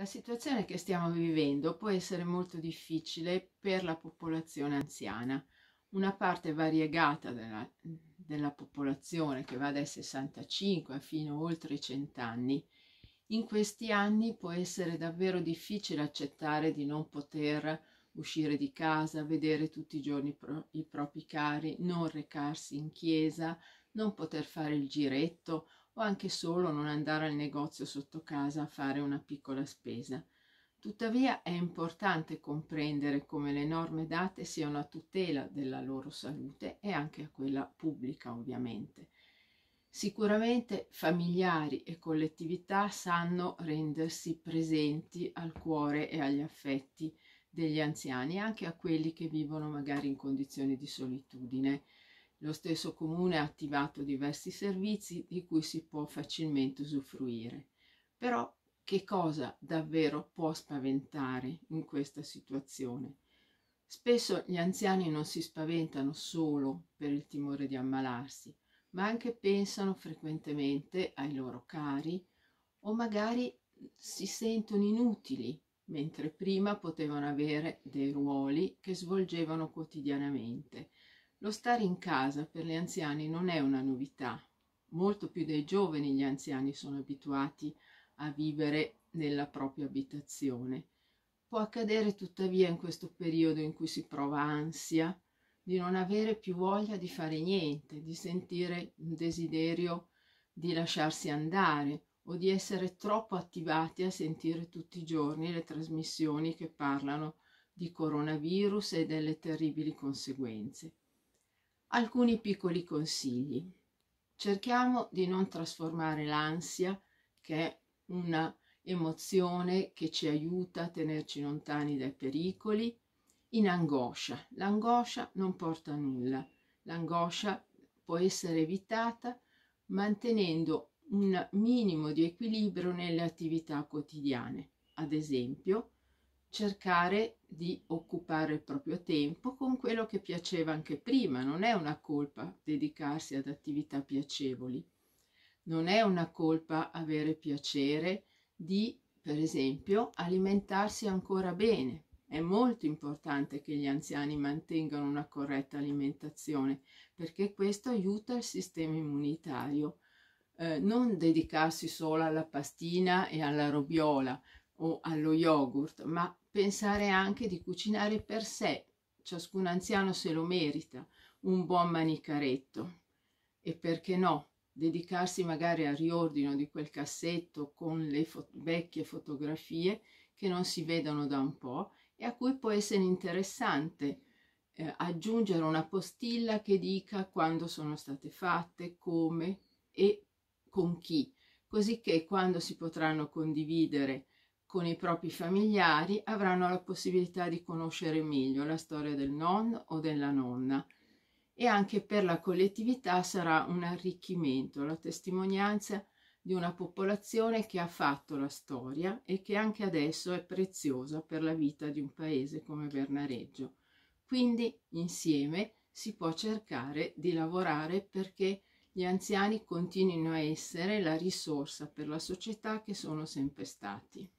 La situazione che stiamo vivendo può essere molto difficile per la popolazione anziana. Una parte variegata della, della popolazione, che va dai 65 fino a oltre i 100 anni, in questi anni può essere davvero difficile accettare di non poter uscire di casa, vedere tutti i giorni pro i propri cari, non recarsi in chiesa, non poter fare il giretto anche solo non andare al negozio sotto casa a fare una piccola spesa. Tuttavia è importante comprendere come le norme date siano a tutela della loro salute e anche a quella pubblica ovviamente. Sicuramente familiari e collettività sanno rendersi presenti al cuore e agli affetti degli anziani, anche a quelli che vivono magari in condizioni di solitudine lo stesso comune ha attivato diversi servizi di cui si può facilmente usufruire. Però che cosa davvero può spaventare in questa situazione? Spesso gli anziani non si spaventano solo per il timore di ammalarsi, ma anche pensano frequentemente ai loro cari o magari si sentono inutili, mentre prima potevano avere dei ruoli che svolgevano quotidianamente lo stare in casa per gli anziani non è una novità. Molto più dei giovani gli anziani sono abituati a vivere nella propria abitazione. Può accadere tuttavia in questo periodo in cui si prova ansia di non avere più voglia di fare niente, di sentire un desiderio di lasciarsi andare o di essere troppo attivati a sentire tutti i giorni le trasmissioni che parlano di coronavirus e delle terribili conseguenze alcuni piccoli consigli. Cerchiamo di non trasformare l'ansia, che è una emozione che ci aiuta a tenerci lontani dai pericoli, in angoscia. L'angoscia non porta a nulla. L'angoscia può essere evitata mantenendo un minimo di equilibrio nelle attività quotidiane. Ad esempio, cercare di occupare il proprio tempo con quello che piaceva anche prima. Non è una colpa dedicarsi ad attività piacevoli, non è una colpa avere piacere di, per esempio, alimentarsi ancora bene. È molto importante che gli anziani mantengano una corretta alimentazione perché questo aiuta il sistema immunitario. Eh, non dedicarsi solo alla pastina e alla robiola o allo yogurt, ma pensare anche di cucinare per sé, ciascun anziano se lo merita, un buon manicaretto. E perché no, dedicarsi magari al riordino di quel cassetto con le fo vecchie fotografie che non si vedono da un po' e a cui può essere interessante eh, aggiungere una postilla che dica quando sono state fatte, come e con chi, così che quando si potranno condividere con i propri familiari avranno la possibilità di conoscere meglio la storia del nonno o della nonna e anche per la collettività sarà un arricchimento, la testimonianza di una popolazione che ha fatto la storia e che anche adesso è preziosa per la vita di un paese come Bernareggio. Quindi insieme si può cercare di lavorare perché gli anziani continuino a essere la risorsa per la società che sono sempre stati.